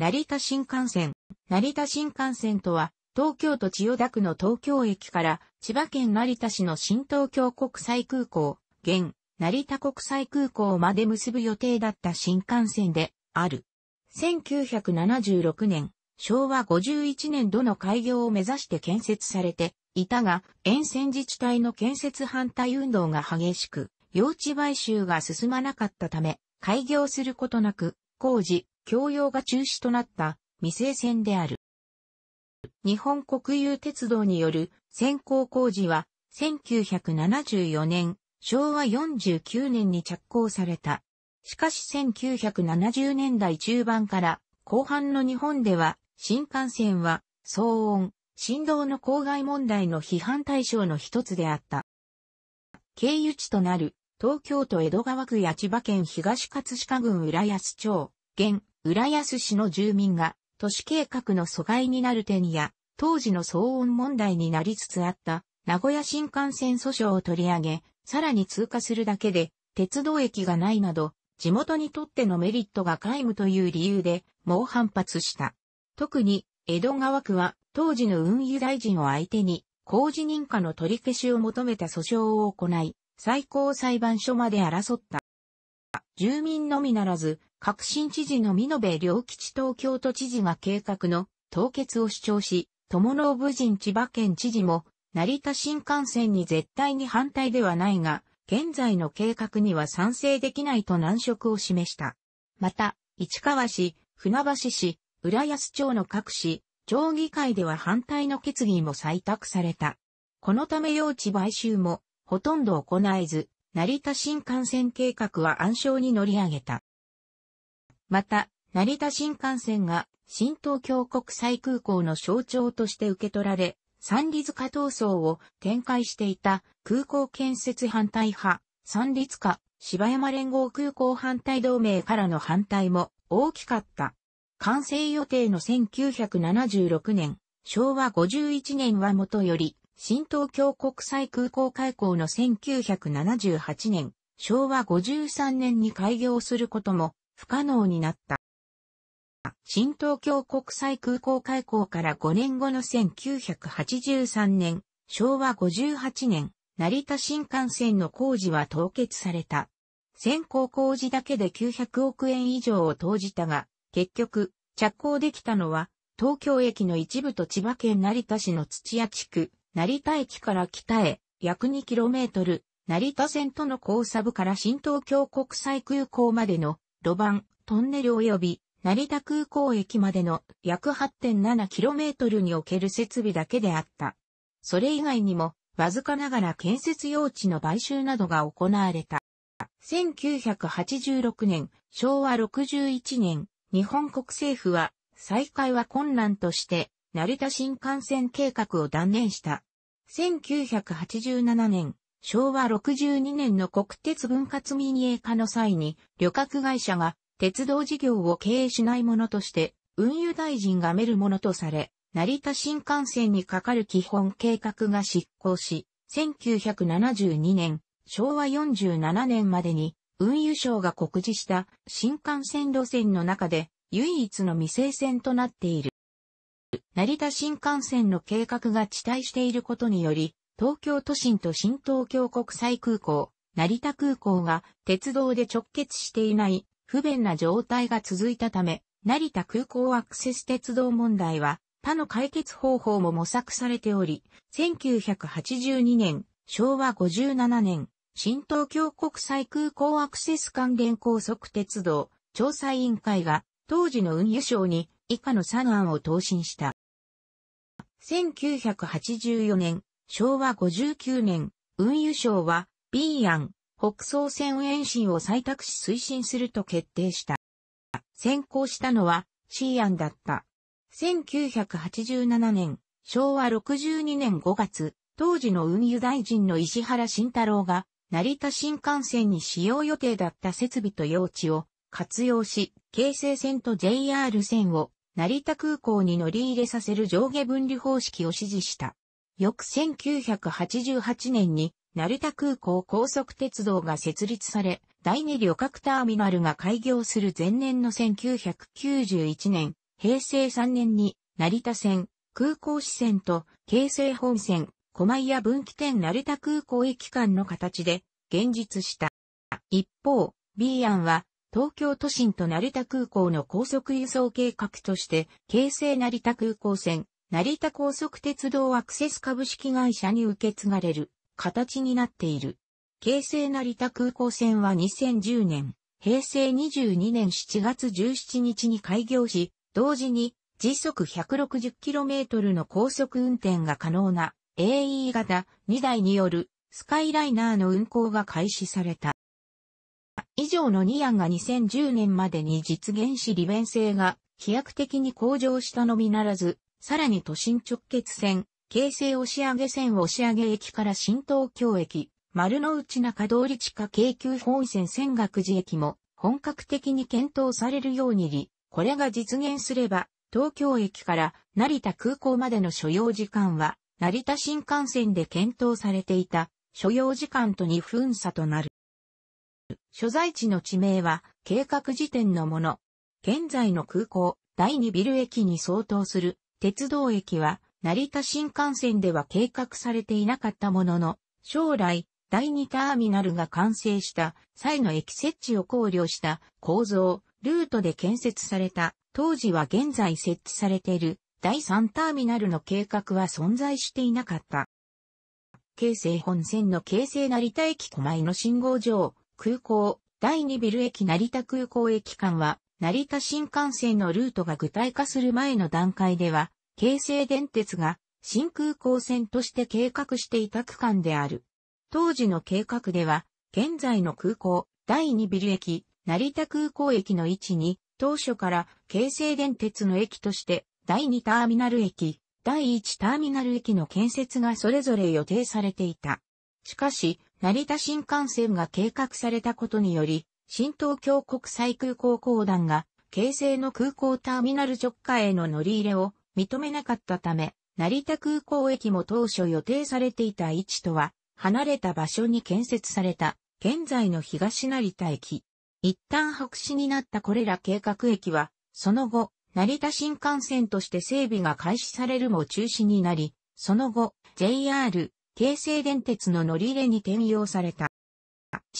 成田新幹線。成田新幹線とは、東京都千代田区の東京駅から千葉県成田市の新東京国際空港、現成田国際空港まで結ぶ予定だった新幹線である。1976年、昭和51年度の開業を目指して建設されていたが、沿線自治体の建設反対運動が激しく、用地買収が進まなかったため、開業することなく、工事、供用が中止となった未成線である。日本国有鉄道による先行工事は1974年、昭和49年に着工された。しかし1970年代中盤から後半の日本では新幹線は騒音、振動の公害問題の批判対象の一つであった。経由地となる東京都江戸川区や千葉県東葛飾郡浦安町、現浦安市の住民が都市計画の阻害になる点や、当時の騒音問題になりつつあった名古屋新幹線訴訟を取り上げ、さらに通過するだけで鉄道駅がないなど、地元にとってのメリットが皆無という理由で、猛反発した。特に、江戸川区は当時の運輸大臣を相手に、工事認可の取り消しを求めた訴訟を行い、最高裁判所まで争った。住民のみならず、革新知事の美濃部良吉東京都知事が計画の凍結を主張し、友の無人千葉県知事も、成田新幹線に絶対に反対ではないが、現在の計画には賛成できないと難色を示した。また、市川市、船橋市、浦安町の各市、町議会では反対の決議も採択された。このため用地買収もほとんど行えず、成田新幹線計画は暗礁に乗り上げた。また、成田新幹線が新東京国際空港の象徴として受け取られ、三里塚闘争を展開していた空港建設反対派、三里塚、芝山連合空港反対同盟からの反対も大きかった。完成予定の1976年、昭和51年はもとより、新東京国際空港開港の1978年、昭和53年に開業することも不可能になった。新東京国際空港開港から5年後の1983年、昭和58年、成田新幹線の工事は凍結された。先行工事だけで900億円以上を投じたが、結局、着工できたのは、東京駅の一部と千葉県成田市の土屋地区、成田駅から北へ、約 2km、成田線との交差部から新東京国際空港までの路盤、トンネル及び成田空港駅までの約 8.7km における設備だけであった。それ以外にも、わずかながら建設用地の買収などが行われた。1986年、昭和61年、日本国政府は、再開は困難として、成田新幹線計画を断念した。1987年、昭和62年の国鉄分割民営化の際に、旅客会社が鉄道事業を経営しないものとして、運輸大臣がめるものとされ、成田新幹線にかかる基本計画が執行し、1972年、昭和47年までに、運輸省が告示した新幹線路線の中で唯一の未成線となっている。成田新幹線の計画が遅滞していることにより、東京都心と新東京国際空港、成田空港が鉄道で直結していない不便な状態が続いたため、成田空港アクセス鉄道問題は他の解決方法も模索されており、1982年、昭和57年、新東京国際空港アクセス関連高速鉄道調査委員会が当時の運輸省に以下の3案を答申した。1984年、昭和59年、運輸省は、B 案、北総線延伸を採択し推進すると決定した。先行したのは C 案だった。1987年、昭和62年5月、当時の運輸大臣の石原慎太郎が、成田新幹線に使用予定だった設備と用地を活用し、京成線と JR 線を成田空港に乗り入れさせる上下分離方式を指示した。翌1988年に、成田空港高速鉄道が設立され、第二旅客ターミナルが開業する前年の1991年、平成3年に、成田線、空港支線と、京成本線、狛屋分岐点成田空港駅間の形で、現実した。一方、B 案は、東京都心と成田空港の高速輸送計画として、京成成田空港線、成田高速鉄道アクセス株式会社に受け継がれる形になっている。京成成田空港線は2010年、平成22年7月17日に開業し、同時に時速 160km の高速運転が可能な AE 型2台によるスカイライナーの運行が開始された。以上の2案が2010年までに実現し利便性が飛躍的に向上したのみならず、さらに都心直結線、京成押上線押上駅から新東京駅、丸の内中通り地下京急本線仙岳寺駅も本格的に検討されるようにり、これが実現すれば、東京駅から成田空港までの所要時間は、成田新幹線で検討されていた所要時間と2分差となる。所在地の地名は計画時点のもの。現在の空港第2ビル駅に相当する鉄道駅は、成田新幹線では計画されていなかったものの、将来、第2ターミナルが完成した際の駅設置を考慮した構造、ルートで建設された、当時は現在設置されている第3ターミナルの計画は存在していなかった。京成本線の京成成田駅狛江の信号場、空港、第2ビル駅成田空港駅間は、成田新幹線のルートが具体化する前の段階では、京成電鉄が新空港線として計画していた区間である。当時の計画では、現在の空港、第2ビル駅、成田空港駅の位置に、当初から京成電鉄の駅として、第2ターミナル駅、第1ターミナル駅の建設がそれぞれ予定されていた。しかし、成田新幹線が計画されたことにより、新東京国際空港公団が、京成の空港ターミナル直下への乗り入れを認めなかったため、成田空港駅も当初予定されていた位置とは、離れた場所に建設された、現在の東成田駅。一旦白紙になったこれら計画駅は、その後、成田新幹線として整備が開始されるも中止になり、その後、JR、京成電鉄の乗り入れに転用された。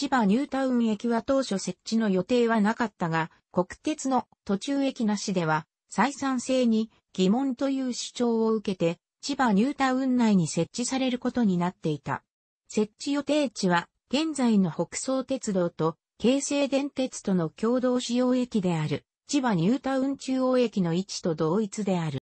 千葉ニュータウン駅は当初設置の予定はなかったが、国鉄の途中駅なしでは、採算性に疑問という主張を受けて、千葉ニュータウン内に設置されることになっていた。設置予定地は、現在の北総鉄道と京成電鉄との共同使用駅である、千葉ニュータウン中央駅の位置と同一である。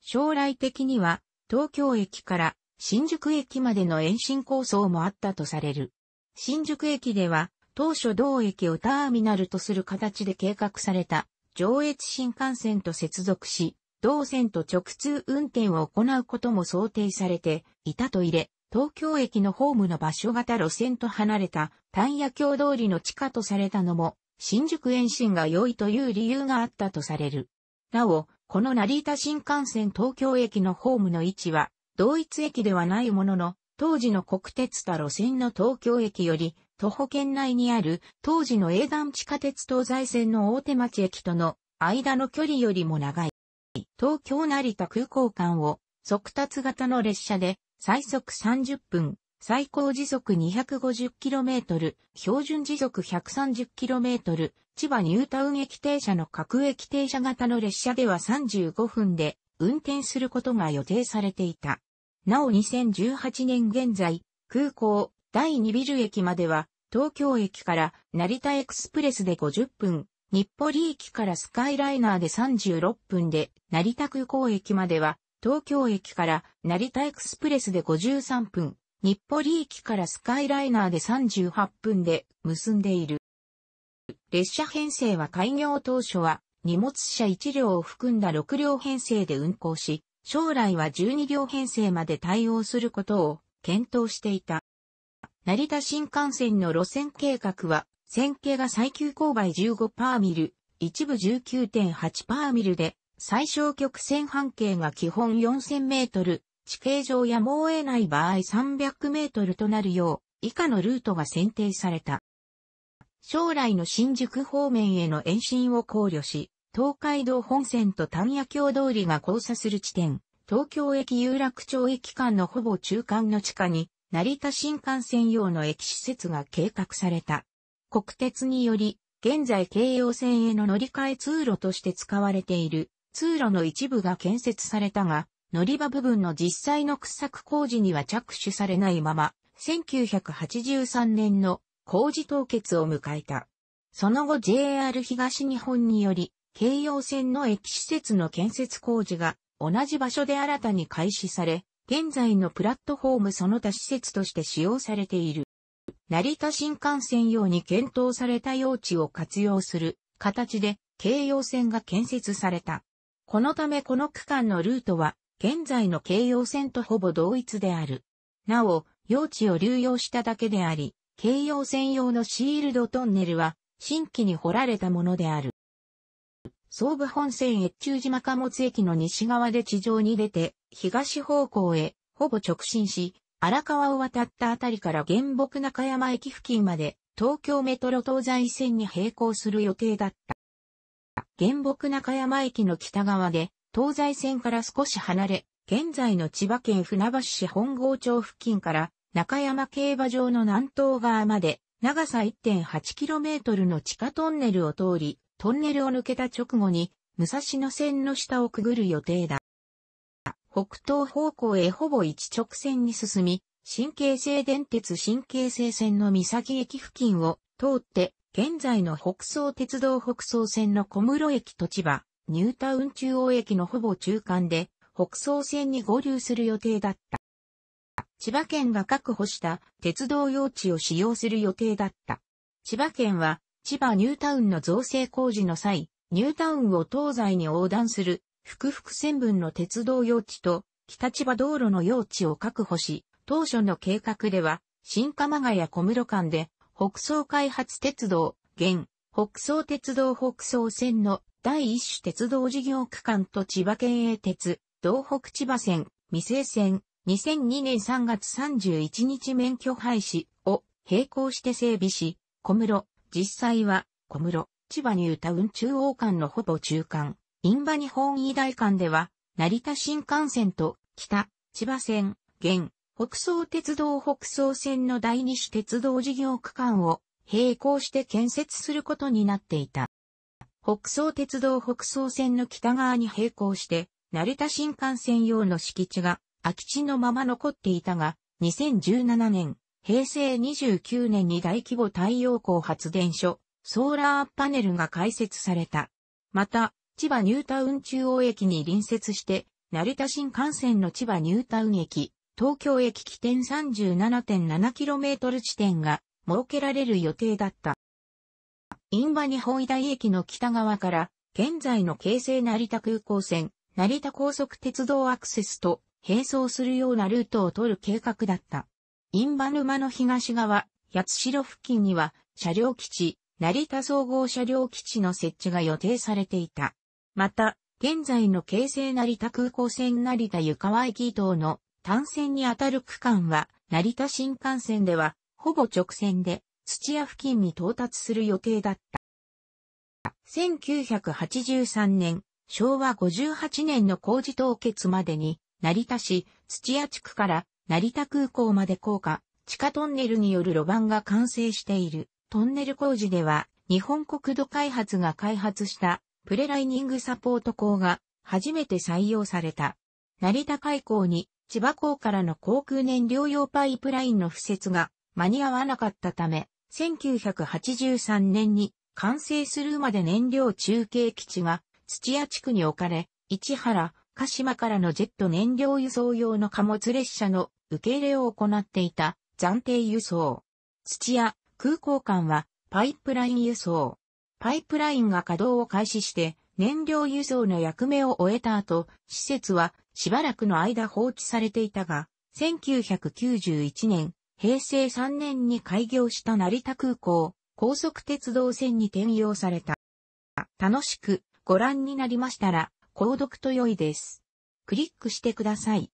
将来的には、東京駅から新宿駅までの延伸構想もあったとされる。新宿駅では、当初同駅をターミナルとする形で計画された上越新幹線と接続し、同線と直通運転を行うことも想定されていたと入れ、東京駅のホームの場所型路線と離れた丹野橋通りの地下とされたのも、新宿延伸が良いという理由があったとされる。なお、この成田新幹線東京駅のホームの位置は、同一駅ではないものの、当時の国鉄田路線の東京駅より、徒歩圏内にある当時の営団地下鉄東西線の大手町駅との間の距離よりも長い。東京成田空港間を速達型の列車で最速30分、最高時速 250km、標準時速 130km、千葉ニュータウン駅停車の各駅停車型の列車では35分で運転することが予定されていた。なお2018年現在、空港第二ビル駅までは、東京駅から成田エクスプレスで50分、日暮里駅からスカイライナーで36分で、成田空港駅までは、東京駅から成田エクスプレスで53分、日暮里駅からスカイライナーで38分で結んでいる。列車編成は開業当初は荷物車1両を含んだ6両編成で運行し、将来は12両編成まで対応することを検討していた。成田新幹線の路線計画は、線形が最急勾配15パーミル、一部19.8パーミルで、最小曲線半径が基本4000メートル、地形上やもう得ない場合300メートルとなるよう、以下のルートが選定された。将来の新宿方面への延伸を考慮し、東海道本線と丹野橋通りが交差する地点、東京駅有楽町駅間のほぼ中間の地下に、成田新幹線用の駅施設が計画された。国鉄により、現在京葉線への乗り換え通路として使われている通路の一部が建設されたが、乗り場部分の実際の掘削工事には着手されないまま、1983年の工事凍結を迎えた。その後 JR 東日本により、京葉線の駅施設の建設工事が同じ場所で新たに開始され、現在のプラットフォームその他施設として使用されている。成田新幹線用に検討された用地を活用する形で京葉線が建設された。このためこの区間のルートは現在の京葉線とほぼ同一である。なお、用地を流用しただけであり、京葉線用のシールドトンネルは新規に掘られたものである。総武本線越中島貨物駅の西側で地上に出て、東方向へ、ほぼ直進し、荒川を渡ったあたりから原木中山駅付近まで、東京メトロ東西線に並行する予定だった。原木中山駅の北側で、東西線から少し離れ、現在の千葉県船橋市本郷町付近から中山競馬場の南東側まで長さ 1.8km の地下トンネルを通り、トンネルを抜けた直後に、武蔵野線の下をくぐる予定だ。北東方向へほぼ一直線に進み、新京成電鉄新京成線の三崎駅付近を通って、現在の北総鉄道北総線の小室駅と千葉、ニュータウン中央駅のほぼ中間で、北総線に合流する予定だった。千葉県が確保した鉄道用地を使用する予定だった。千葉県は千葉ニュータウンの造成工事の際、ニュータウンを東西に横断する、福々線分の鉄道用地と、北千葉道路の用地を確保し、当初の計画では、新鎌ヶ谷小室間で、北総開発鉄道、現、北総鉄道北総線の第一種鉄道事業区間と千葉県営鉄、道北千葉線、未成線、2002年3月31日免許廃止を並行して整備し、小室、実際は、小室、千葉ニュータウン中央間のほぼ中間、印旛日本医大間では、成田新幹線と北、千葉線、現、北総鉄道北総線の第二種鉄道事業区間を並行して建設することになっていた。北総鉄道北総線の北側に並行して、成田新幹線用の敷地が空き地のまま残っていたが、2017年、平成29年に大規模太陽光発電所、ソーラーパネルが開設された。また、千葉ニュータウン中央駅に隣接して、成田新幹線の千葉ニュータウン駅、東京駅起点 37.7km 地点が設けられる予定だった。ンバ日本医大駅の北側から、現在の京成成田空港線、成田高速鉄道アクセスと並走するようなルートを取る計画だった。印旛沼の東側、八代付近には、車両基地、成田総合車両基地の設置が予定されていた。また、現在の京成成田空港線成田湯川駅等の単線にあたる区間は、成田新幹線では、ほぼ直線で、土屋付近に到達する予定だった。1983年、昭和58年の工事凍結までに、成田市土屋地区から成田空港まで降下、地下トンネルによる路盤が完成している。トンネル工事では、日本国土開発が開発したプレライニングサポート工が初めて採用された。成田海港に千葉港からの航空燃料用パイプラインの敷設が間に合わなかったため、1983年に完成するまで燃料中継基地が土屋地区に置かれ、市原、鹿島からのジェット燃料輸送用の貨物列車の受け入れを行っていた暫定輸送。土屋空港間はパイプライン輸送。パイプラインが稼働を開始して燃料輸送の役目を終えた後、施設はしばらくの間放置されていたが、1991年、平成3年に開業した成田空港、高速鉄道線に転用された。楽しくご覧になりましたら、購読と良いです。クリックしてください。